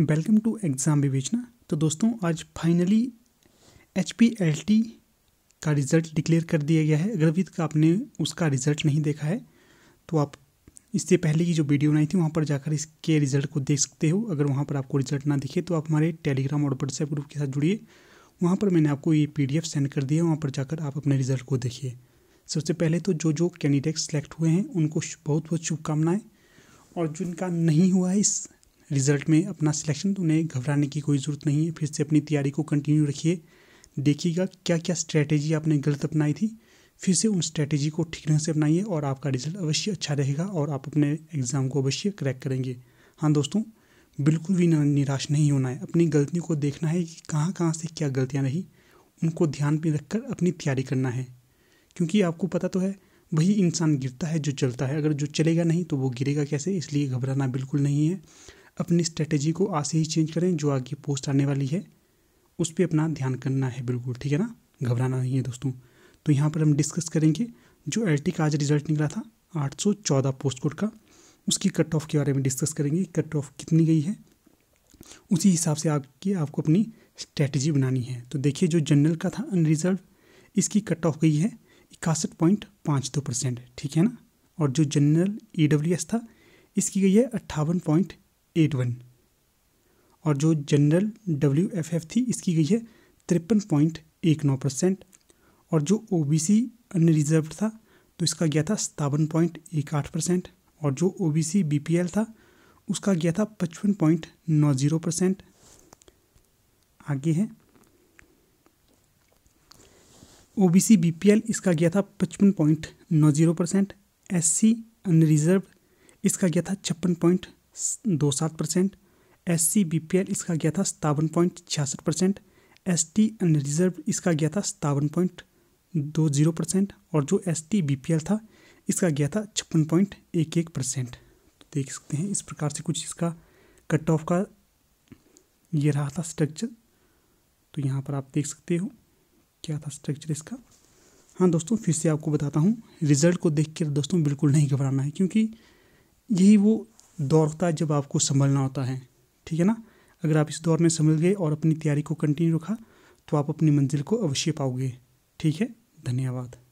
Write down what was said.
welcome to exam विवेचना तो दोस्तों आज फाइनली एच पी का रिज़ल्ट डिक्लेयर कर दिया गया है अगर अभी तक आपने उसका रिज़ल्ट नहीं देखा है तो आप इससे पहले की जो वीडियो बनाई थी वहाँ पर जाकर इसके रिज़ल्ट को देख सकते हो अगर वहाँ पर आपको रिज़ल्ट ना दिखे तो आप हमारे टेलीग्राम और व्हाट्सएप ग्रुप के साथ जुड़िए वहाँ पर मैंने आपको ये पी सेंड कर दिया है वहाँ पर जाकर आप अपने रिज़ल्ट को देखिए सबसे पहले तो जो जो कैंडिडेट सेलेक्ट हुए हैं उनको बहुत बहुत शुभकामनाएँ और जिनका नहीं हुआ है इस रिजल्ट में अपना सिलेक्शन तो उन्हें घबराने की कोई ज़रूरत नहीं है फिर से अपनी तैयारी को कंटिन्यू रखिए देखिएगा क्या क्या स्ट्रैटेजी आपने गलत अपनाई थी फिर से उन स्ट्रैटेजी को ठीक ढंग से अपनाइए और आपका रिजल्ट अवश्य अच्छा रहेगा और आप अपने एग्ज़ाम को अवश्य क्रैक करेंगे हाँ दोस्तों बिल्कुल भी निराश नहीं होना है अपनी गलतियों को देखना है कि कहाँ कहाँ से क्या गलतियाँ रही उनको ध्यान में रखकर अपनी तैयारी करना है क्योंकि आपको पता तो है वही इंसान गिरता है जो चलता है अगर जो चलेगा नहीं तो वो गिरेगा कैसे इसलिए घबराना बिल्कुल नहीं है अपनी स्ट्रेटेजी को आज से ही चेंज करें जो आगे पोस्ट आने वाली है उस पर अपना ध्यान करना है बिल्कुल ठीक है ना घबराना नहीं है दोस्तों तो यहाँ पर हम डिस्कस करेंगे जो एल का आज रिजल्ट निकला था 814 पोस्ट कोड का उसकी कट ऑफ के बारे में डिस्कस करेंगे कट ऑफ कितनी गई है उसी हिसाब से आपकी आपको अपनी स्ट्रैटेजी बनानी है तो देखिए जो जनरल का था अनरिजर्व इसकी कट ऑफ गई है इक्यासठ पॉइंट पाँच दो परसेंट ठीक है ना और जो जनरल ई e था इसकी गई है अट्ठावन पॉइंट एट वन और जो जनरल डब्ल्यू एफ एफ थी इसकी गई है तिरपन पॉइंट एक नौ परसेंट और जो ओ बी सी अनरिजर्व था तो इसका गया था सतावन पॉइंट एक आठ परसेंट और जो O B C B P L था उसका गया था पचपन पॉइंट नौ जीरो परसेंट आगे है O B C B P L इसका गया था पचपन पॉइंट नौ zero percent S C unreserve इसका गया था छप्पन पॉइंट दो सात percent S C B P L इसका गया था सतावन पॉइंट छियासठ परसेंट एस टी अनरिजर्व इसका गया था सतावन पॉइंट दो जीरो परसेंट और जो S T B P L था इसका गया था छप्पन पॉइंट एक एक परसेंट तो देख सकते हैं इस प्रकार से कुछ इसका कट ऑफ का ये रहा था स्ट्रक्चर तो यहाँ पर आप देख सकते हो क्या था स्ट्रक्चर इसका हाँ दोस्तों फिर से आपको बताता हूँ रिज़ल्ट को देख कर दोस्तों बिल्कुल नहीं घबराना है क्योंकि यही वो दौर होता है जब आपको संभलना होता है ठीक है ना अगर आप इस दौर में संभल गए और अपनी तैयारी को कंटिन्यू रखा तो आप अपनी मंजिल को अवश्य पाओगे ठीक है धन्यवाद